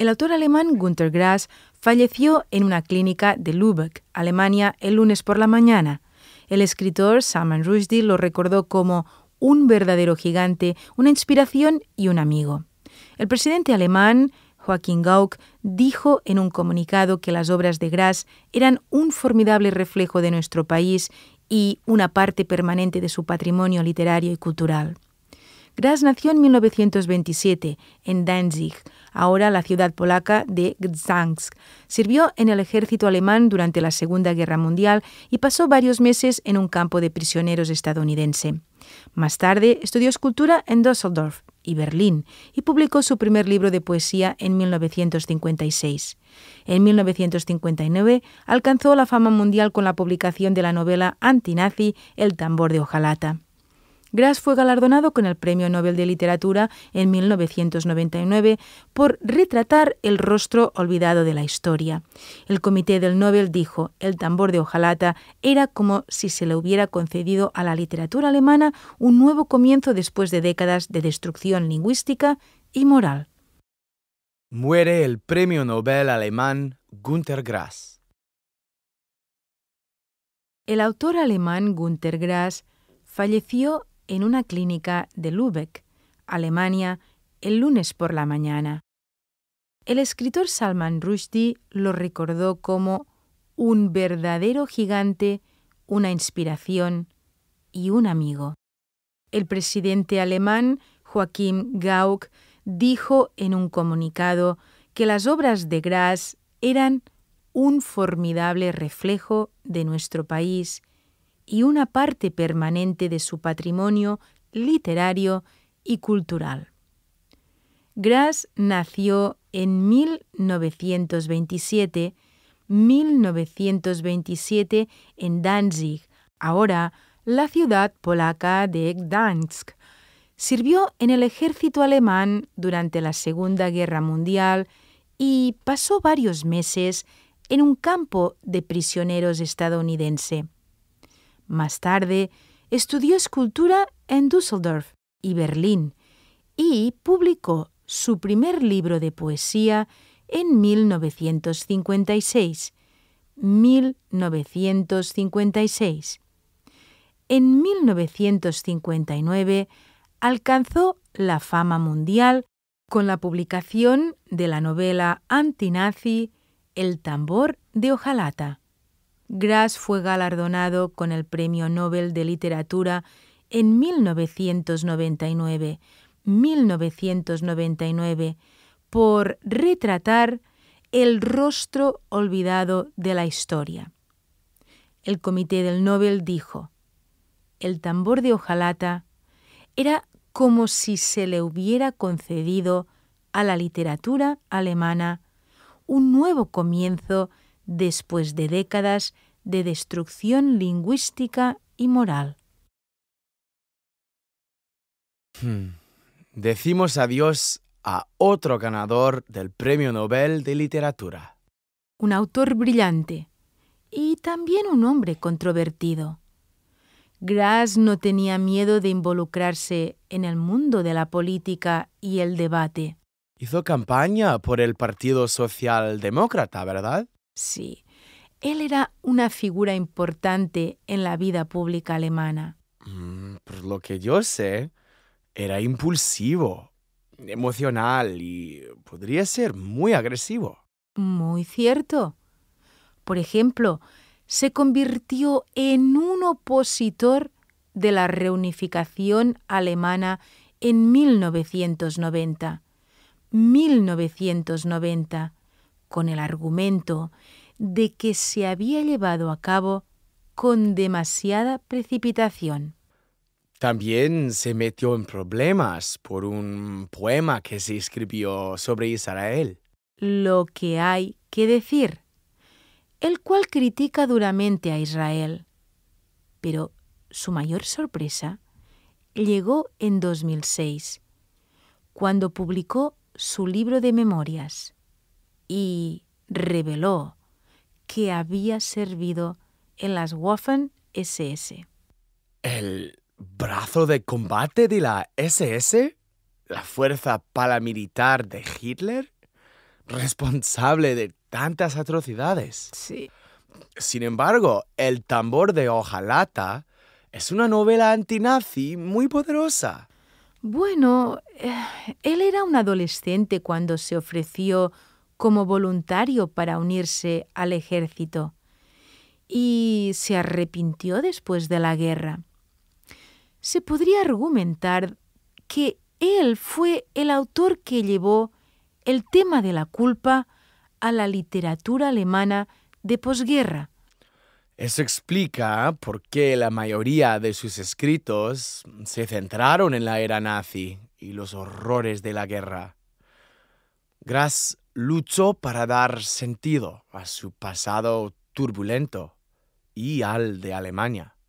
El autor alemán Günter Grass falleció en una clínica de Lübeck, Alemania, el lunes por la mañana. El escritor Salman Rushdie lo recordó como un verdadero gigante, una inspiración y un amigo. El presidente alemán Joachim Gauck dijo en un comunicado que las obras de Grass eran un formidable reflejo de nuestro país y una parte permanente de su patrimonio literario y cultural. Grass nació en 1927 en Danzig, ahora la ciudad polaca de Gdansk. Sirvió en el ejército alemán durante la Segunda Guerra Mundial y pasó varios meses en un campo de prisioneros estadounidense. Más tarde estudió escultura en Düsseldorf y Berlín y publicó su primer libro de poesía en 1956. En 1959 alcanzó la fama mundial con la publicación de la novela antinazi El tambor de hojalata. Grass fue galardonado con el Premio Nobel de Literatura en 1999 por retratar el rostro olvidado de la historia. El comité del Nobel dijo, el tambor de hojalata era como si se le hubiera concedido a la literatura alemana un nuevo comienzo después de décadas de destrucción lingüística y moral. Muere el Premio Nobel alemán Günter Grass. El autor alemán Günter Grass falleció en una clínica de Lübeck, Alemania, el lunes por la mañana. El escritor Salman Rushdie lo recordó como un verdadero gigante, una inspiración y un amigo. El presidente alemán Joachim Gauck dijo en un comunicado que las obras de Grass eran un formidable reflejo de nuestro país y una parte permanente de su patrimonio literario y cultural. Grass nació en 1927, 1927 en Danzig, ahora la ciudad polaca de Gdansk. Sirvió en el ejército alemán durante la Segunda Guerra Mundial y pasó varios meses en un campo de prisioneros estadounidense. Más tarde, estudió escultura en Düsseldorf y Berlín y publicó su primer libro de poesía en 1956. 1956. En 1959 alcanzó la fama mundial con la publicación de la novela antinazi El tambor de Ojalata. Grass fue galardonado con el Premio Nobel de Literatura en 1999, 1999, por retratar el rostro olvidado de la historia. El comité del Nobel dijo, el tambor de Ojalata era como si se le hubiera concedido a la literatura alemana un nuevo comienzo después de décadas de destrucción lingüística y moral. Hmm. Decimos adiós a otro ganador del Premio Nobel de Literatura. Un autor brillante y también un hombre controvertido. Grass no tenía miedo de involucrarse en el mundo de la política y el debate. Hizo campaña por el Partido Socialdemócrata, ¿verdad? Sí, él era una figura importante en la vida pública alemana. Mm, por pues lo que yo sé, era impulsivo, emocional y podría ser muy agresivo. Muy cierto. Por ejemplo, se convirtió en un opositor de la reunificación alemana en 1990. 1990 con el argumento de que se había llevado a cabo con demasiada precipitación. También se metió en problemas por un poema que se escribió sobre Israel. Lo que hay que decir, el cual critica duramente a Israel. Pero su mayor sorpresa llegó en 2006, cuando publicó su libro de memorias y reveló que había servido en las Waffen SS. ¿El brazo de combate de la SS? ¿La fuerza paramilitar de Hitler? Responsable de tantas atrocidades. Sí. Sin embargo, El tambor de hojalata es una novela antinazi muy poderosa. Bueno, eh, él era un adolescente cuando se ofreció como voluntario para unirse al ejército y se arrepintió después de la guerra. Se podría argumentar que él fue el autor que llevó el tema de la culpa a la literatura alemana de posguerra. Eso explica por qué la mayoría de sus escritos se centraron en la era nazi y los horrores de la guerra luchó para dar sentido a su pasado turbulento y al de Alemania.